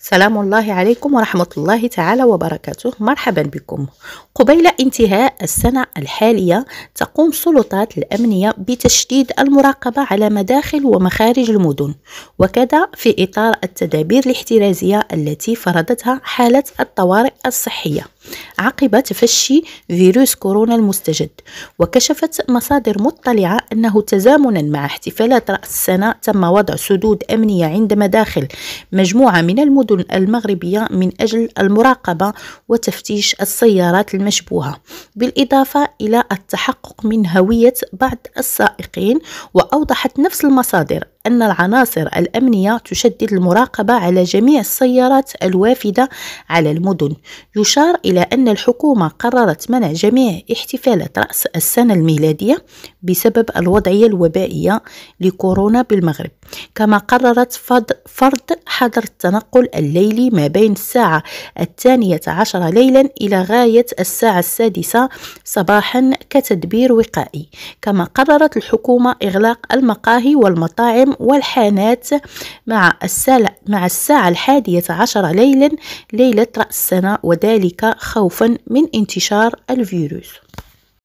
سلام الله عليكم ورحمة الله تعالى وبركاته مرحبا بكم قبيل انتهاء السنة الحالية تقوم سلطات الأمنية بتشديد المراقبة على مداخل ومخارج المدن وكذا في إطار التدابير الاحترازية التي فرضتها حالة الطوارئ الصحية عقب تفشي فيروس كورونا المستجد وكشفت مصادر مطلعة أنه تزامنا مع احتفالات رأس السنة تم وضع سدود أمنية عند مداخل مجموعة من المدن المغربية من أجل المراقبة وتفتيش السيارات المشبوهة بالإضافة إلى التحقق من هوية بعض السائقين وأوضحت نفس المصادر أن العناصر الأمنية تشدد المراقبة على جميع السيارات الوافدة على المدن يشار إلى أن الحكومة قررت منع جميع احتفالات رأس السنة الميلادية بسبب الوضعية الوبائية لكورونا بالمغرب كما قررت فرض حظر التنقل الليلي ما بين الساعة الثانية عشر ليلا إلى غاية الساعة السادسة صباحا كتدبير وقائي كما قررت الحكومة إغلاق المقاهي والمطاعم والحانات مع الساعة, مع الساعة الحادية عشر ليلا ليلة رأس السنة وذلك خوفا من انتشار الفيروس